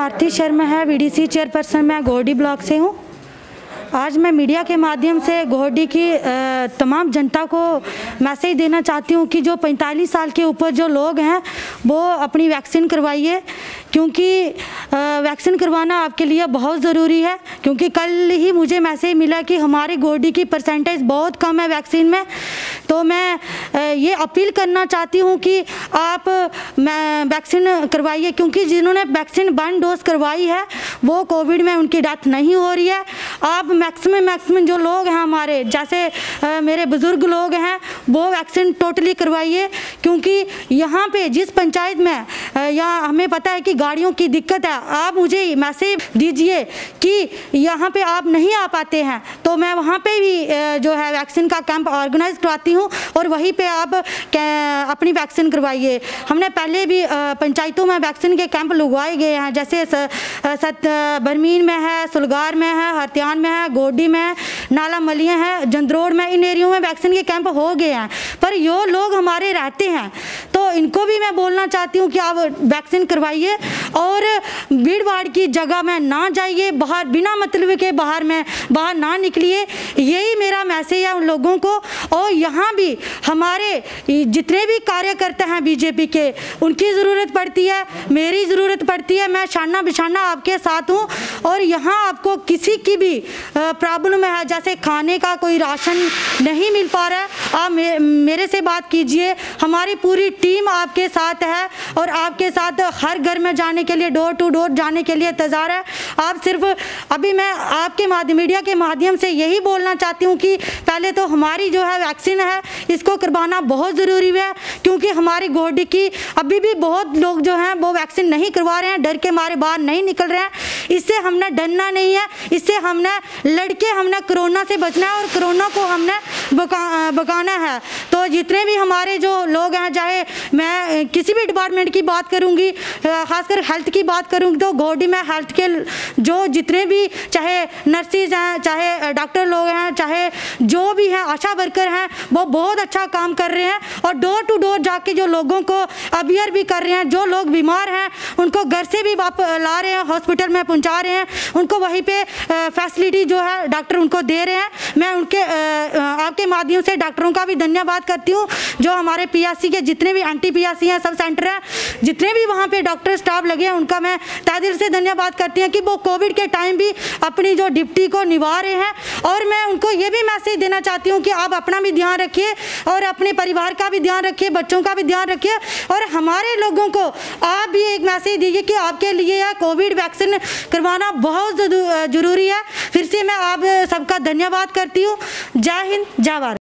आरती शर्मा है VDC chairperson मैं गोडी ब्लॉक से हूँ आज मैं मीडिया के माध्यम से गोहडी की तमाम जनता को मैसेज देना चाहती हूँ कि जो 45 साल के ऊपर जो लोग हैं वो अपनी वैक्सीन करवाइए क्योंकि वैक्सीन करवाना आपके लिए बहुत ज़रूरी है क्योंकि कल ही मुझे मैसेज मिला कि हमारी गोहडी की परसेंटेज बहुत कम है वैक्सीन में तो मैं ये अपील करना चाहती हूँ कि आप वैक्सीन करवाइए क्योंकि जिन्होंने वैक्सीन वन डोज करवाई है वो कोविड में उनकी डेथ नहीं हो रही है आप मैक्सिमम मैक्सिमम जो लोग हैं हमारे जैसे आ, मेरे बुज़ुर्ग लोग हैं वो वैक्सीन टोटली करवाइए क्योंकि यहाँ पे जिस पंचायत में या हमें पता है कि गाड़ियों की दिक्कत है आप मुझे मैसेज दीजिए कि यहाँ पे आप नहीं आ पाते हैं तो मैं वहाँ पे भी जो है वैक्सीन का कैंप ऑर्गेनाइज करवाती हूँ और वहीं पे आप अपनी वैक्सीन करवाइए हमने पहले भी पंचायतों में वैक्सीन के कैंप लगवाए गए हैं जैसे बरमीन में है सुलगार में है हरत्यान में है गोडी में नाला मलिया है जंद्रोड़ में इन एरियो में वैक्सीन के कैंप हो गए हैं पर यो लोग हमारे रहते हैं इनको भी मैं बोलना चाहती हूँ कि आप वैक्सीन करवाइए और भीड़ भाड़ की जगह में ना जाइए बाहर बिना मतलब के बाहर में बाहर ना निकलिए यही मेरा मैसेज है उन लोगों को और यहाँ भी हमारे जितने भी कार्यकर्ता हैं बीजेपी के उनकी ज़रूरत पड़ती है मेरी ज़रूरत पड़ती है मैं शाना बिछाना आपके साथ हूँ और यहाँ आपको किसी की भी प्रॉब्लम है जैसे खाने का कोई राशन नहीं मिल पा रहा है आप मेरे से बात कीजिए हमारी पूरी टीम आपके साथ है और आपके साथ हर घर में जाने करने के लिए डोर टू डोर जाने के लिए इंतज़ार है आप सिर्फ अभी मैं आपके माध्यम मीडिया के माध्यम से यही बोलना चाहती हूँ कि पहले तो हमारी जो है वैक्सीन है इसको करवाना बहुत ज़रूरी है क्योंकि हमारी गोडी की अभी भी बहुत लोग जो हैं वो वैक्सीन नहीं करवा रहे हैं डर के मारे बाहर नहीं निकल रहे हैं इससे हमने डरना नहीं है इससे हमने लड़के हमने कोरोना से बचना है और कोरोना को हमने बका बकाना है तो जितने भी हमारे जो लोग हैं चाहे मैं किसी भी डिपार्टमेंट की बात करूँगी खासकर हेल्थ की बात करूँगी तो गोडी में हेल्थ के जो जितने भी चाहे नर्सिस हैं चाहे डॉक्टर लोग हैं चाहे जो भी है आशा वर्कर हैं वो बहुत अच्छा काम कर रहे हैं और डोर टू डोर जाके जो लोगों को अवेयर भी कर रहे हैं जो लोग बीमार हैं उनको घर से भी वापस ला रहे हैं हॉस्पिटल में पहुँचा रहे हैं उनको वहीं पर फैसिलिटी जो है डॉक्टर उनको दे रहे हैं मैं उनके आपके माध्यम से डॉक्टरों का भी धन्यवाद करती हूँ जो हमारे पी के जितने भी एंटी पी हैं सब सेंटर हैं जितने भी वहाँ पे डॉक्टर स्टाफ लगे हैं उनका मैं तय से धन्यवाद करती हूँ कि वो कोविड के टाइम भी अपनी जो डिप्टी को निभा रहे हैं और मैं ये भी मैसेज देना चाहती हूँ कि आप अपना भी ध्यान रखिए और अपने परिवार का भी ध्यान रखिए बच्चों का भी ध्यान रखिए और हमारे लोगों को आप भी एक मैसेज दीजिए कि आपके लिए यह कोविड वैक्सीन करवाना बहुत ज़रूरी है फिर से मैं आप सबका धन्यवाद करती हूँ जय हिंद जय भारत